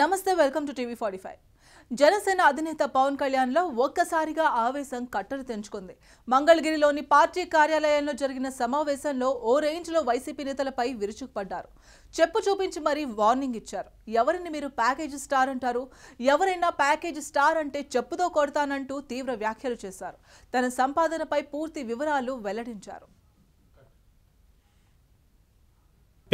నమస్తే welcome to TV forty five Janasena అధినేత పవన్ కళ్యాణ్లో ఒక్కసారిగా ఆవేశం కట్టలు తెంచుకుంది మంగళగిరిలోని పార్టీ కార్యాలయంలో జరిగిన సమావేశంలో ఓ రేంజ్లో వైసీపీ నేతలపై విరుచుకుపడ్డారు చెప్పు చూపించి మరీ వార్నింగ్ ఇచ్చారు ఎవరిని మీరు ప్యాకేజ్ స్టార్ అంటారు ఎవరైనా ప్యాకేజ్ స్టార్ అంటే చెప్పుతో కొడతానంటూ తీవ్ర వ్యాఖ్యలు చేశారు తన సంపాదనపై పూర్తి వివరాలు వెల్లడించారు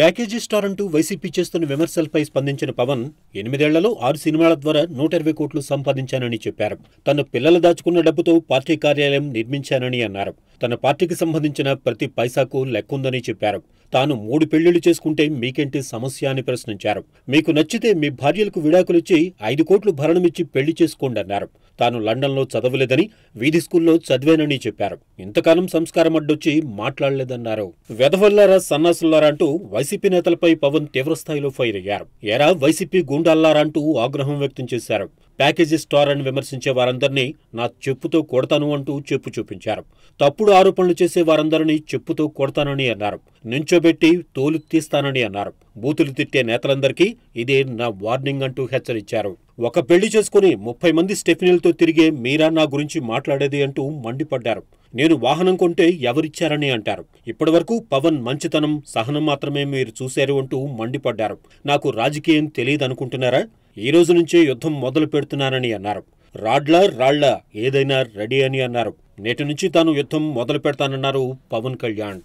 ప్యాకేజీ స్టార్ అంటూ వైసీపీ చేస్తున్న విమర్శలపై స్పందించిన పవన్ ఎనిమిదేళ్లలో ఆరు సినిమాల ద్వారా నూట ఇరవై కోట్లు సంపాదించానని చెప్పారు తన పిల్లలు దాచుకున్న డబ్బుతో పార్టీ కార్యాలయం నిర్మించానని అన్నారు తన పార్టీకి సంబంధించిన ప్రతి పైసాకు లెక్కుందని చెప్పారు తాను మూడు పెళ్లిళ్లు చేసుకుంటే మీకేంటి సమస్య అని ప్రశ్నించారు మీకు నచ్చితే మీ భార్యలకు విడాకులిచ్చి ఐదు కోట్లు భరణమిచ్చి పెళ్లి చేసుకోండి అన్నారు తాను లండన్లో చదవలేదని వీధి స్కూల్లో చదివానని చెప్పారు ఇంతకాలం సంస్కారం అడ్డొచ్చి మాట్లాడలేదన్నారు వెదవల్లారా సన్నాసుల్లారా అంటూ వైసీపీ నేతలపై పవన్ తీవ్రస్థాయిలో ఫైర్ అయ్యారు ఎరా వైసీపీ గూండాల్లారా అంటూ ఆగ్రహం వ్యక్తం చేశారు ప్యాకేజీ స్టార్ అని విమర్శించే వారందరినీ నా చెప్పుతో కొడతాను అంటూ చెప్పు చూపించారు తప్పుడు ఆరోపణలు చేసే వారందరినీ చెప్పుతో కొడతానని అన్నారు నించోబెట్టి తోలు తీస్తానని అన్నారు బూతులు తిట్టే నేతలందరికీ ఇదే నా వార్నింగ్ అంటూ హెచ్చరించారు ఒక పెళ్లి చేసుకుని ముప్పై మంది స్టెఫినీలతో తిరిగే మీరా నా గురించి మాట్లాడేది అంటూ మండిపడ్డారు నేను వాహనం కొంటే ఎవరిచ్చారని అంటారు ఇప్పటివరకు పవన్ మంచితనం సహనం మాత్రమే మీరు చూశారు అంటూ మండిపడ్డారు నాకు రాజకీయం తెలియదనుకుంటున్నారా ఈ రోజు నుంచే యుద్ధం మొదలు పెడుతున్నానని అన్నారు రాడ్ల రాళ్ల ఏదైనా రెడీ అని అన్నారు నేటి నుంచి తాను యుద్ధం మొదలు పెడతానన్నారు పవన్ కళ్యాణ్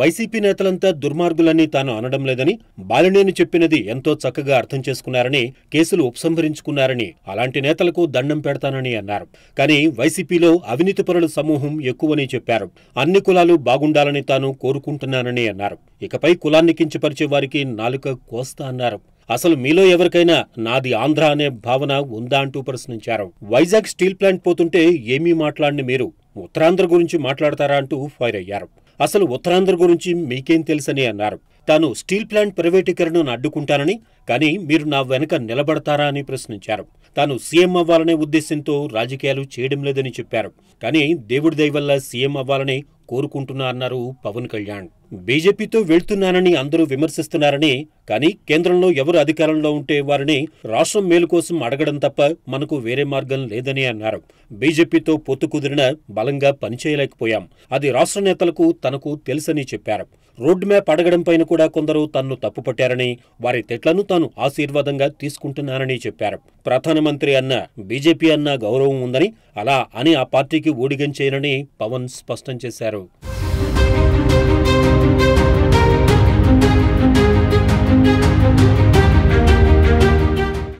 వైసీపీ నేతలంతా దుర్మార్గులని తాను అనడం లేదని బాలినేని చెప్పినది ఎంతో చక్కగా అర్థం చేసుకున్నారని కేసులు ఉపసంహరించుకున్నారని అలాంటి నేతలకు దండం పెడతానని అన్నారు కానీ వైసీపీలో అవినీతి పరుల సమూహం ఎక్కువని చెప్పారు అన్ని కులాలు బాగుండాలని తాను కోరుకుంటున్నానని అన్నారు ఇకపై కులాన్ని కించపరిచే వారికి నాలుక కోస్తా అన్నారు అసలు మీలో ఎవరికైనా నాది ఆంధ్ర అనే భావన ఉందా అంటూ ప్రశ్నించారు వైజాగ్ స్టీల్ ప్లాంట్ పోతుంటే ఏమీ మాట్లాడిని మీరు ఉత్తరాంధ్ర గురించి మాట్లాడతారా అంటూ ఫైర్ అయ్యారు అసలు ఉత్తరాంధ్ర గురించి మీకేం తెలుసని అన్నారు తాను స్టీల్ ప్లాంట్ ప్రైవేటీకరణను అడ్డుకుంటానని కానీ మీరు నా వెనక నిలబడతారా అని ప్రశ్నించారు తాను సీఎం అవ్వాలనే ఉద్దేశంతో రాజకీయాలు చేయడం లేదని చెప్పారు కానీ దేవుడి దయవల్ల సీఎం అవ్వాలని కోరుకుంటున్నా అన్నారు పవన్ కళ్యాణ్ బీజేపీతో వెళ్తున్నానని అందరూ విమర్శిస్తున్నారని కానీ కేంద్రంలో ఎవరు అధికారంలో ఉంటే వారిని రాష్ట్రం మేలు కోసం అడగడం తప్ప మనకు వేరే మార్గం లేదని అన్నారు బీజేపీతో పొత్తు కుదిరిన బలంగా పనిచేయలేకపోయాం అది రాష్ట్ర నేతలకు తనకు తెలుసని చెప్పారు రోడ్ మ్యాప్ అడగడం పైన కూడా కొందరు తన్ను తప్పుపట్టారని వారి తెట్లను తాను ఆశీర్వాదంగా తీసుకుంటున్నానని చెప్పారు ప్రధానమంత్రి అన్న బీజేపీ అన్న గౌరవం ఉందని అలా అని ఆ పార్టీకి ఊడిగం చేయనని పవన్ స్పష్టం చేశారు